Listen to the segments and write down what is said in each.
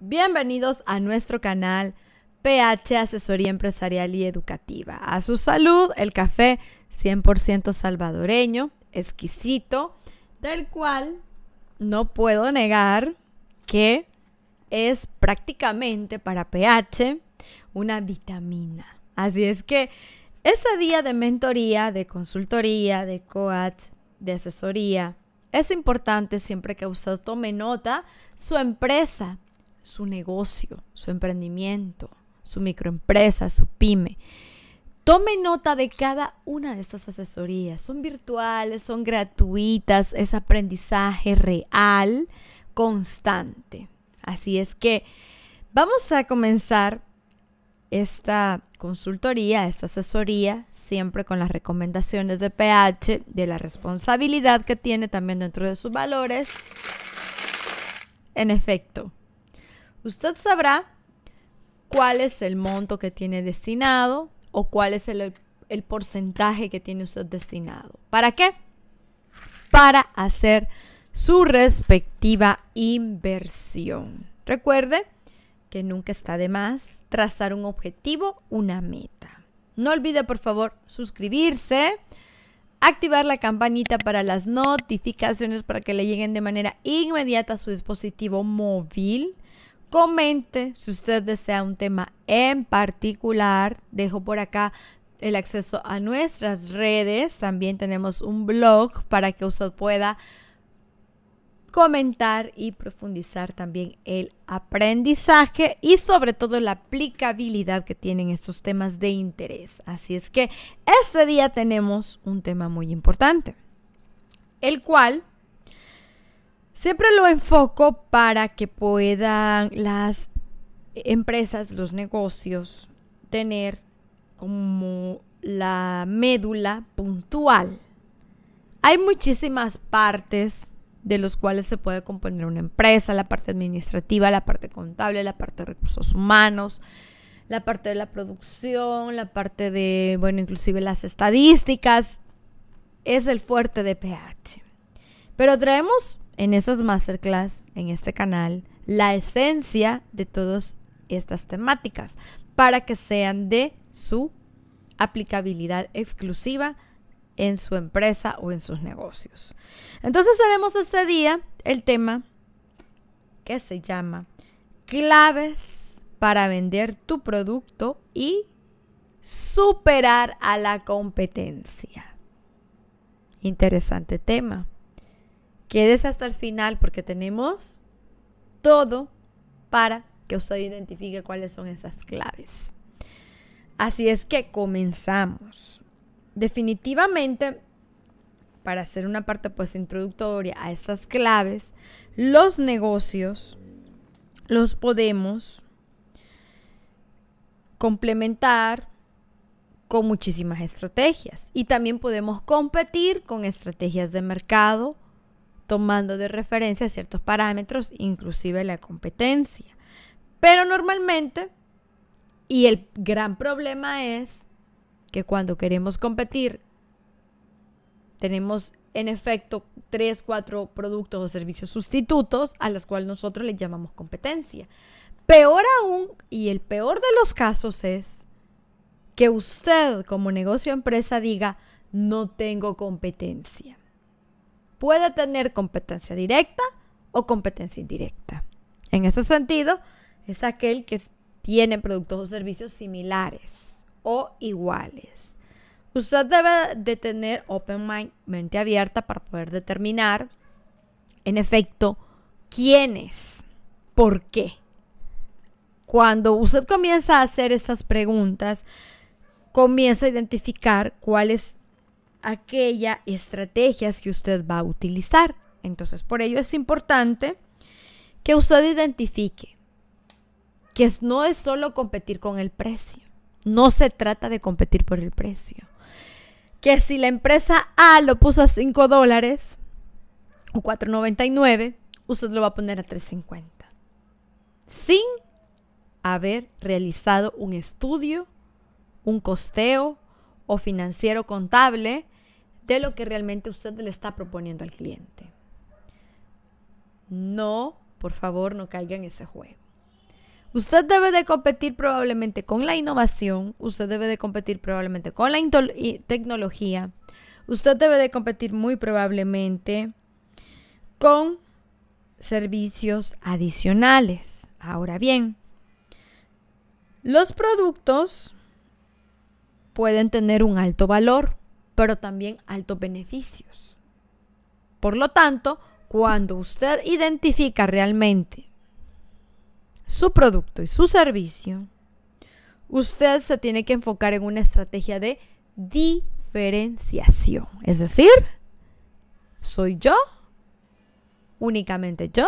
Bienvenidos a nuestro canal PH Asesoría Empresarial y Educativa. A su salud, el café 100% salvadoreño, exquisito, del cual no puedo negar que es prácticamente para PH una vitamina. Así es que ese día de mentoría, de consultoría, de coach, de asesoría, es importante siempre que usted tome nota su empresa su negocio, su emprendimiento, su microempresa, su pyme. Tome nota de cada una de estas asesorías. Son virtuales, son gratuitas, es aprendizaje real, constante. Así es que vamos a comenzar esta consultoría, esta asesoría, siempre con las recomendaciones de PH, de la responsabilidad que tiene también dentro de sus valores. En efecto, Usted sabrá cuál es el monto que tiene destinado o cuál es el, porcentaje que tiene usted destinado. ¿Para qué? Para hacer su respectiva inversión. Recuerde que nunca está de más trazar un objetivo, una meta. No olvide por favor suscribirse, activar la campanita para las notificaciones para que le lleguen de manera inmediata a su dispositivo móvil. Comente si usted desea un tema en particular. Dejo por acá el acceso a nuestras redes. También tenemos un blog para que usted pueda comentar y profundizar también el aprendizaje y sobre todo la aplicabilidad que tienen estos temas de interés. Así es que este día tenemos un tema muy importante, el cual Siempre lo enfoco para que puedan las empresas, los negocios, tener como la médula puntual. Hay muchísimas partes de los cuales se puede componer una empresa, la parte administrativa, la parte contable, la parte de recursos humanos, la parte de la producción, la parte de, bueno, inclusive las estadísticas, es el fuerte de PH. Pero traemos en estas masterclass, en este canal, la esencia de todas estas temáticas para que sean de su aplicabilidad exclusiva en su empresa o en sus negocios. Entonces tenemos este día el tema que se llama claves para vender tu producto y superar a la competencia. Interesante tema. Quedes hasta el final porque tenemos todo para que usted identifique cuáles son esas claves. Así es que comenzamos. Definitivamente, para hacer una parte pues introductoria a estas claves, los negocios los podemos complementar con muchísimas estrategias y también podemos competir con estrategias de mercado tomando de referencia ciertos parámetros, inclusive la competencia. Pero normalmente, y el gran problema es que cuando queremos competir, tenemos en efecto tres, cuatro productos o servicios sustitutos a los cuales nosotros les llamamos competencia. Peor aún, y el peor de los casos es que usted como negocio o empresa diga, no tengo competencia puede tener competencia directa o competencia indirecta. En ese sentido, es aquel que tiene productos o servicios similares o iguales. Usted debe de tener open mind, mente abierta para poder determinar, en efecto, quién es, por qué. Cuando usted comienza a hacer estas preguntas, comienza a identificar cuáles aquella estrategias que usted va a utilizar. Entonces, por ello es importante que usted identifique que no es solo competir con el precio. No se trata de competir por el precio. Que si la empresa A lo puso a 5 dólares o 4.99, usted lo va a poner a 3.50. Sin haber realizado un estudio, un costeo, o financiero contable de lo que realmente usted le está proponiendo al cliente. No, por favor, no caiga en ese juego. Usted debe de competir probablemente con la innovación, usted debe de competir probablemente con la tecnología, usted debe de competir muy probablemente con servicios adicionales. Ahora bien, los productos pueden tener un alto valor, pero también altos beneficios. Por lo tanto, cuando usted identifica realmente su producto y su servicio, usted se tiene que enfocar en una estrategia de diferenciación. Es decir, soy yo, únicamente yo,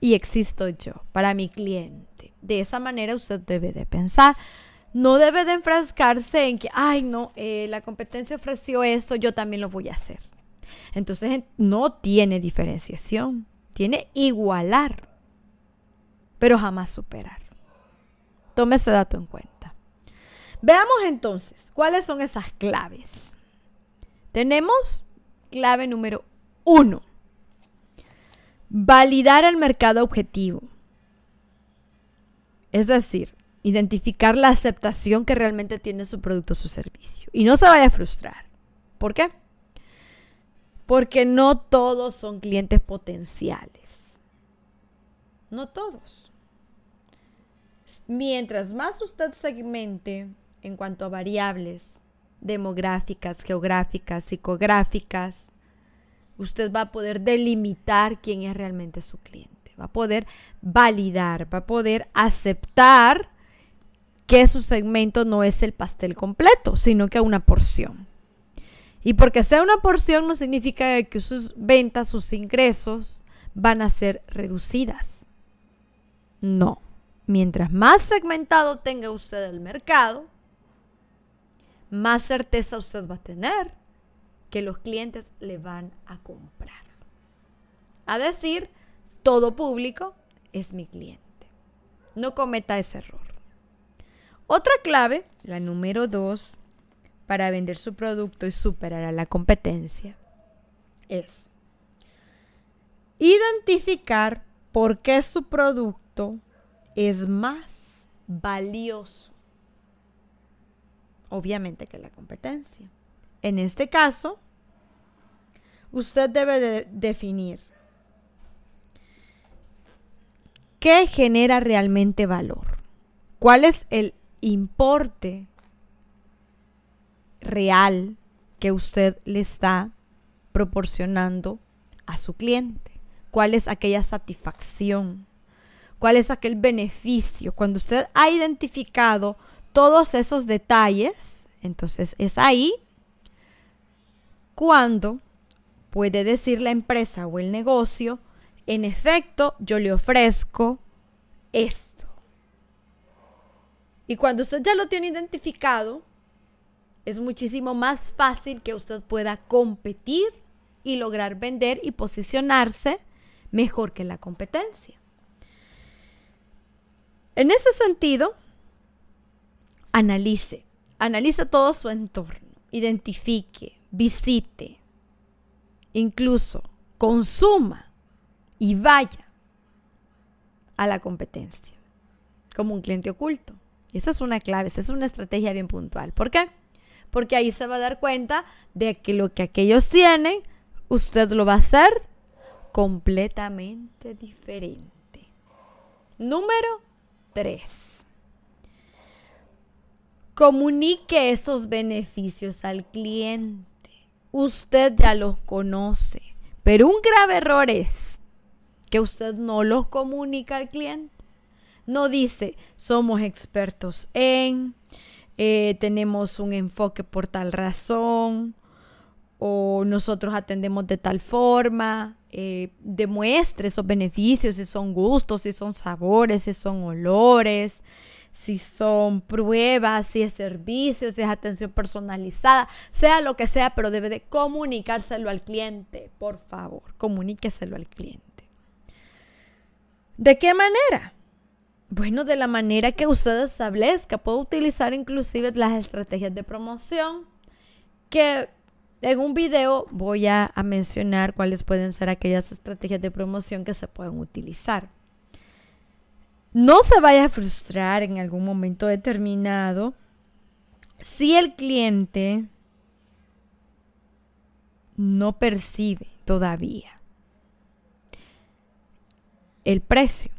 y existo yo para mi cliente. De esa manera usted debe de pensar no debe de enfrascarse en que, ay, no, eh, la competencia ofreció esto, yo también lo voy a hacer. Entonces no tiene diferenciación, tiene igualar, pero jamás superar. Tome ese dato en cuenta. Veamos entonces cuáles son esas claves. Tenemos clave número uno, validar el mercado objetivo. Es decir, identificar la aceptación que realmente tiene su producto o su servicio. Y no se vaya a frustrar. ¿Por qué? Porque no todos son clientes potenciales. No todos. Mientras más usted segmente en cuanto a variables demográficas, geográficas, psicográficas, usted va a poder delimitar quién es realmente su cliente, va a poder validar, va a poder aceptar que su segmento no es el pastel completo, sino que una porción. Y porque sea una porción no significa que sus ventas, sus ingresos van a ser reducidas. No. Mientras más segmentado tenga usted el mercado, más certeza usted va a tener que los clientes le van a comprar. A decir, todo público es mi cliente. No cometa ese error. Otra clave, la número dos, para vender su producto y superar a la competencia es identificar por qué su producto es más valioso, obviamente, que la competencia. En este caso, usted debe definir qué genera realmente valor, cuál es el importe real que usted le está proporcionando a su cliente. ¿Cuál es aquella satisfacción? ¿Cuál es aquel beneficio? Cuando usted ha identificado todos esos detalles, entonces es ahí cuando puede decir la empresa o el negocio, en efecto, yo le ofrezco esto y cuando usted ya lo tiene identificado, es muchísimo más fácil que usted pueda competir y lograr vender y posicionarse mejor que la competencia. En ese sentido, analice, analice todo su entorno, identifique, visite, incluso consuma y vaya a la competencia como un cliente oculto esa es una clave, esa es una estrategia bien puntual. ¿Por qué? Porque ahí se va a dar cuenta de que lo que aquellos tienen, usted lo va a hacer completamente diferente. Número 3. Comunique esos beneficios al cliente. Usted ya los conoce, pero un grave error es que usted no los comunica al cliente. No dice, somos expertos en, eh, tenemos un enfoque por tal razón, o nosotros atendemos de tal forma. Eh, demuestre esos beneficios, si son gustos, si son sabores, si son olores, si son pruebas, si es servicio, si es atención personalizada, sea lo que sea, pero debe de comunicárselo al cliente, por favor, comuníqueselo al cliente. ¿De qué manera? Bueno, de la manera que usted establezca. puedo utilizar inclusive las estrategias de promoción que en un video voy a, mencionar cuáles pueden ser aquellas estrategias de promoción que se pueden utilizar. No se vaya a frustrar en algún momento determinado si el cliente no percibe todavía el precio.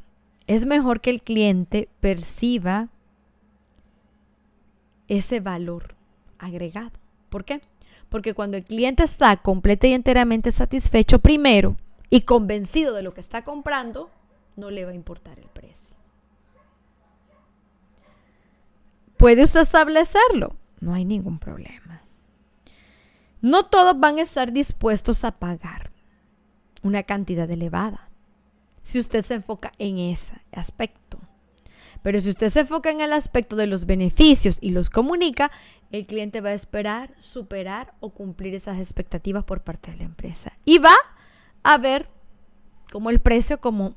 Es mejor que el cliente perciba ese valor agregado. ¿Por qué? Porque cuando el cliente está completo y enteramente satisfecho primero y convencido de lo que está comprando, no le va a importar el precio. Puede usted establecerlo, no hay ningún problema. No todos van a estar dispuestos a pagar una cantidad elevada si usted se enfoca en ese aspecto. Pero si usted se enfoca en el aspecto de los beneficios y los comunica, el cliente va a esperar, superar o cumplir esas expectativas por parte de la empresa. Y va a ver como el precio, como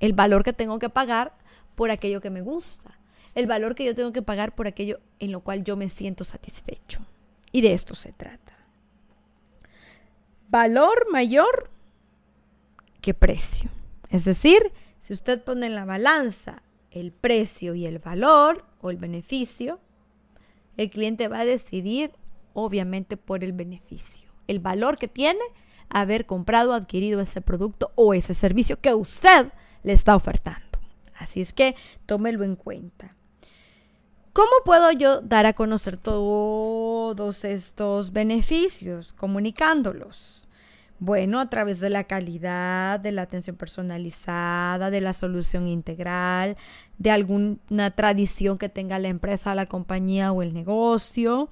el valor que tengo que pagar por aquello que me gusta, el valor que yo tengo que pagar por aquello en lo cual yo me siento satisfecho. Y de esto se trata. Valor mayor que precio. Es decir, si usted pone en la balanza el precio y el valor o el beneficio, el cliente va a decidir obviamente por el beneficio, el valor que tiene haber comprado, adquirido ese producto o ese servicio que usted le está ofertando. Así es que tómelo en cuenta. ¿Cómo puedo yo dar a conocer todos estos beneficios? Comunicándolos. Bueno, a través de la calidad, de la atención personalizada, de la solución integral, de alguna tradición que tenga la empresa, la compañía o el negocio,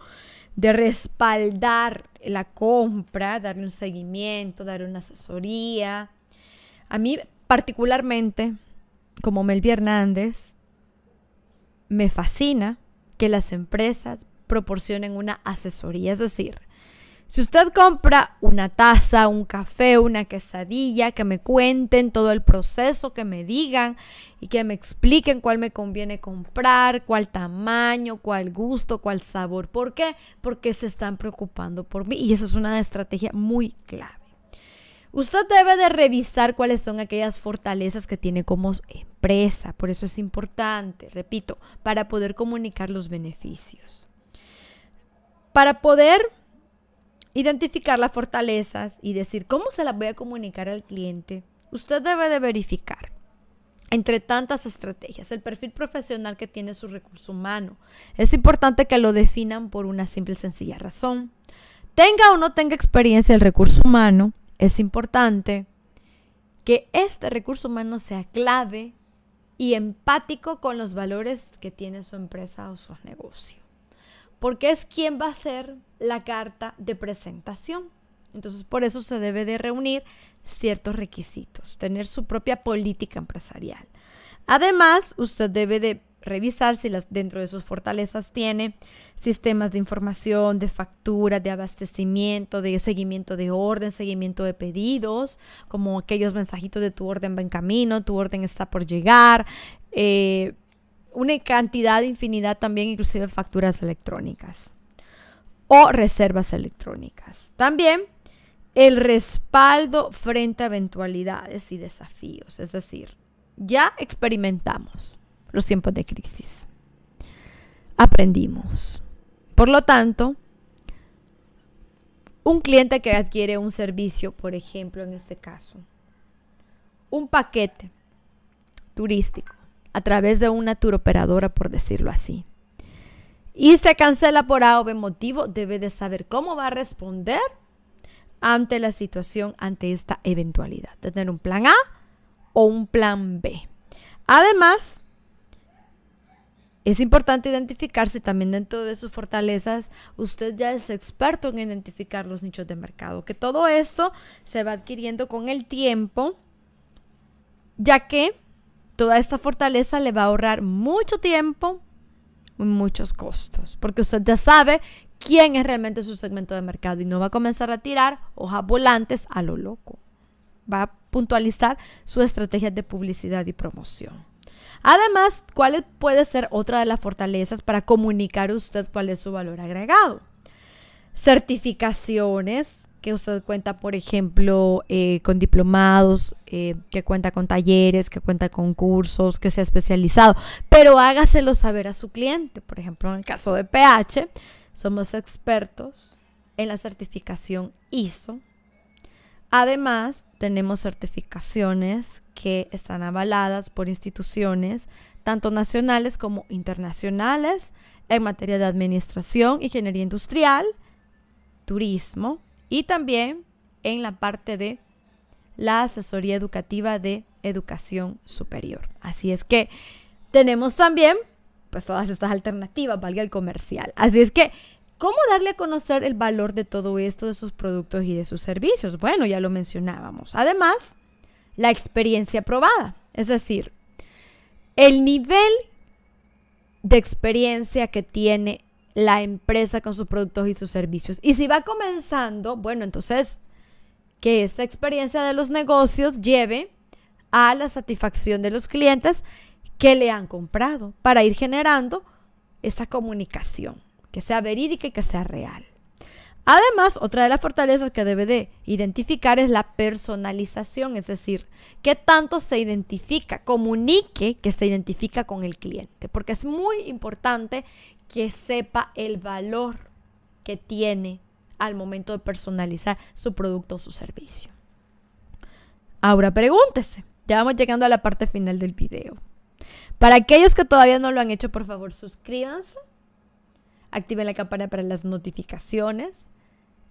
de respaldar la compra, darle un seguimiento, darle una asesoría. A mí particularmente, como Melvi Hernández, me fascina que las empresas proporcionen una asesoría, es decir, si usted compra una taza, un café, una quesadilla, que me cuenten todo el proceso, que me digan y que me expliquen cuál me conviene comprar, cuál tamaño, cuál gusto, cuál sabor. ¿Por qué? Porque se están preocupando por mí y esa es una estrategia muy clave. Usted debe de revisar cuáles son aquellas fortalezas que tiene como empresa. Por eso es importante, repito, para poder comunicar los beneficios. Para poder Identificar las fortalezas y decir cómo se las voy a comunicar al cliente. Usted debe de verificar entre tantas estrategias, el perfil profesional que tiene su recurso humano. Es importante que lo definan por una simple y sencilla razón. Tenga o no tenga experiencia el recurso humano, es importante que este recurso humano sea clave y empático con los valores que tiene su empresa o su negocio porque es quien va a ser la carta de presentación. Entonces, por eso se debe de reunir ciertos requisitos, tener su propia política empresarial. Además, usted debe de revisar si las, dentro de sus fortalezas tiene sistemas de información, de factura, de abastecimiento, de seguimiento de orden, seguimiento de pedidos, como aquellos mensajitos de tu orden va en camino, tu orden está por llegar, eh, una cantidad infinidad también, inclusive facturas electrónicas o reservas electrónicas. También el respaldo frente a eventualidades y desafíos, es decir, ya experimentamos los tiempos de crisis, aprendimos. Por lo tanto, un cliente que adquiere un servicio, por ejemplo, en este caso, un paquete turístico, a través de una turoperadora, por decirlo así. Y se cancela por A o B motivo, debe de saber cómo va a responder ante la situación, ante esta eventualidad. tener un plan A o un plan B. Además, es importante identificarse también dentro de sus fortalezas. Usted ya es experto en identificar los nichos de mercado, que todo esto se va adquiriendo con el tiempo, ya que Toda esta fortaleza le va a ahorrar mucho tiempo y muchos costos, porque usted ya sabe quién es realmente su segmento de mercado y no va a comenzar a tirar hojas volantes a lo loco. Va a puntualizar su estrategia de publicidad y promoción. Además, ¿cuál puede ser otra de las fortalezas para comunicar usted cuál es su valor agregado? Certificaciones, que usted cuenta, por ejemplo, eh, con diplomados, eh, que cuenta con talleres, que cuenta con cursos, que se ha especializado, pero hágaselo saber a su cliente. Por ejemplo, en el caso de PH, somos expertos en la certificación ISO. Además, tenemos certificaciones que están avaladas por instituciones, tanto nacionales como internacionales, en materia de administración, ingeniería industrial, turismo, y también en la parte de la asesoría educativa de educación superior. Así es que tenemos también pues todas estas alternativas, valga el comercial. Así es que ¿Cómo darle a conocer el valor de todo esto, de sus productos y de sus servicios? Bueno, ya lo mencionábamos. Además, la experiencia probada, es decir, el nivel de experiencia que tiene la empresa con sus productos y sus servicios. Y si va comenzando, bueno, entonces que esta experiencia de los negocios lleve a la satisfacción de los clientes que le han comprado para ir generando esa comunicación, que sea verídica y que sea real. Además, otra de las fortalezas que debe de identificar es la personalización, es decir, qué tanto se identifica, comunique que se identifica con el cliente, porque es muy importante que sepa el valor que tiene al momento de personalizar su producto o su servicio. Ahora pregúntese, ya vamos llegando a la parte final del video. Para aquellos que todavía no lo han hecho, por favor, suscríbanse, activen la campana para las notificaciones,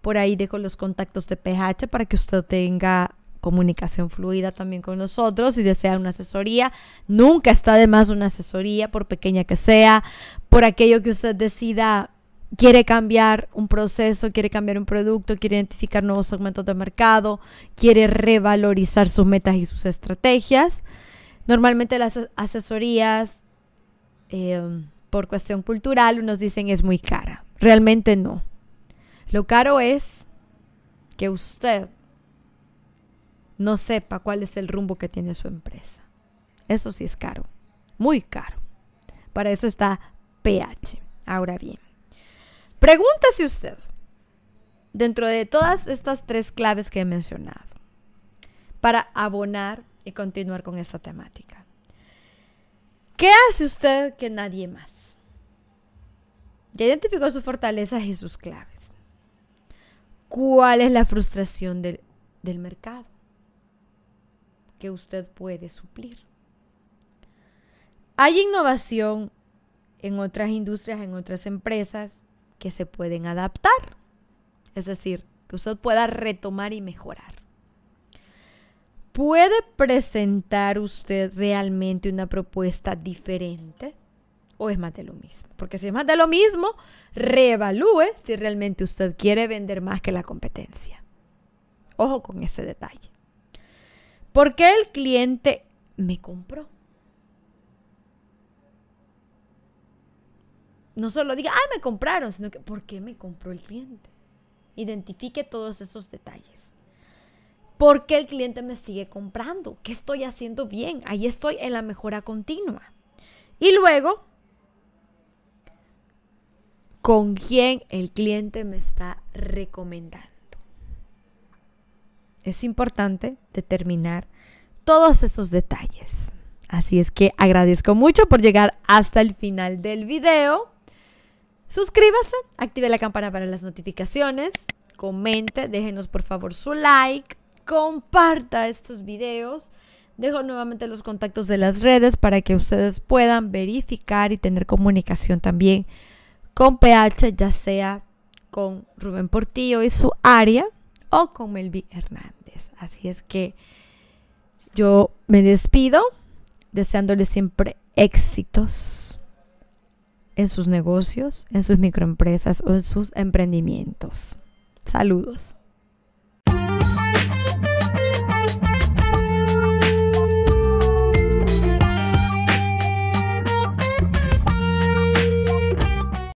por ahí dejo los contactos de PH para que usted tenga comunicación fluida también con nosotros. y desea una asesoría, nunca está de más una asesoría, por pequeña que sea, por aquello que usted decida quiere cambiar un proceso, quiere cambiar un producto, quiere identificar nuevos segmentos de mercado, quiere revalorizar sus metas y sus estrategias. Normalmente las asesorías eh, por cuestión cultural, unos dicen es muy cara. Realmente no. Lo caro es que usted no sepa cuál es el rumbo que tiene su empresa. Eso sí es caro, muy caro. Para eso está PH. Ahora bien, pregúntese usted, dentro de todas estas tres claves que he mencionado, para abonar y continuar con esta temática, ¿qué hace usted que nadie más? Ya identificó sus fortalezas y sus claves cuál es la frustración del, del mercado que usted puede suplir. Hay innovación en otras industrias, en otras empresas que se pueden adaptar. Es decir, que usted pueda retomar y mejorar. ¿Puede presentar usted realmente una propuesta diferente? o es más de lo mismo. Porque si es más de lo mismo, reevalúe si realmente usted quiere vender más que la competencia. Ojo con ese detalle. ¿Por qué el cliente me compró? No solo diga, ah, me compraron, sino que, ¿por qué me compró el cliente? Identifique todos esos detalles. ¿Por qué el cliente me sigue comprando? ¿Qué estoy haciendo bien? Ahí estoy en la mejora continua. Y luego, con quién el cliente me está recomendando. Es importante determinar todos estos detalles. Así es que agradezco mucho por llegar hasta el final del video. Suscríbase, active la campana para las notificaciones, comente, déjenos por favor su like, comparta estos videos. Dejo nuevamente los contactos de las redes para que ustedes puedan verificar y tener comunicación también con PH, ya sea con Rubén Portillo y su área o con Melvi Hernández. Así es que yo me despido deseándoles siempre éxitos en sus negocios, en sus microempresas o en sus emprendimientos. Saludos.